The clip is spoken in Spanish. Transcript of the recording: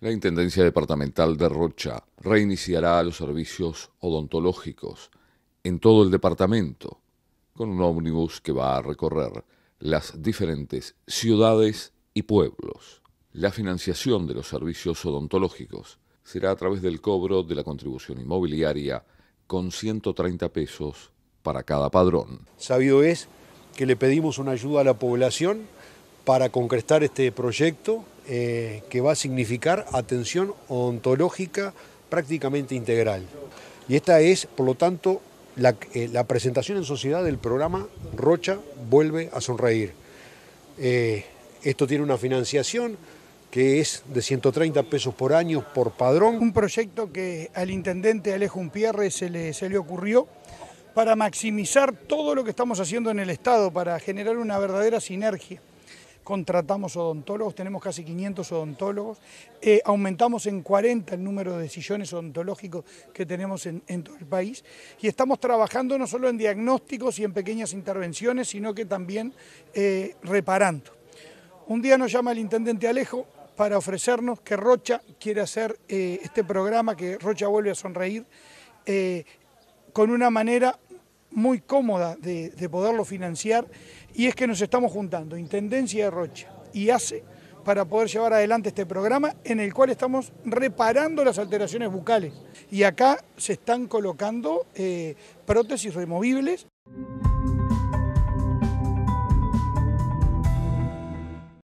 La Intendencia Departamental de Rocha reiniciará los servicios odontológicos en todo el departamento con un ómnibus que va a recorrer las diferentes ciudades y pueblos. La financiación de los servicios odontológicos será a través del cobro de la contribución inmobiliaria con 130 pesos para cada padrón. Sabido es que le pedimos una ayuda a la población para concretar este proyecto eh, que va a significar atención ontológica prácticamente integral. Y esta es, por lo tanto, la, eh, presentación en sociedad del programa Rocha vuelve a sonreír. Eh, esto tiene una financiación que es de 130 pesos por año por padrón. Un proyecto que al intendente Alejo Umpierre se le ocurrió para maximizar todo lo que estamos haciendo en el Estado, para generar una verdadera sinergia contratamos odontólogos, tenemos casi 500 odontólogos, eh, aumentamos en 40 el número de sillones odontológicos que tenemos en, todo el país y estamos trabajando no solo en diagnósticos y en pequeñas intervenciones, sino que también eh, reparando. Un día nos llama el intendente Alejo para ofrecernos que Rocha quiere hacer eh, este programa, que Rocha vuelve a sonreír, con una manera muy cómoda de, poderlo financiar y es que nos estamos juntando, Intendencia de Rocha y ACE, para poder llevar adelante este programa en el cual estamos reparando las alteraciones bucales. Y acá se están colocando eh, prótesis removibles.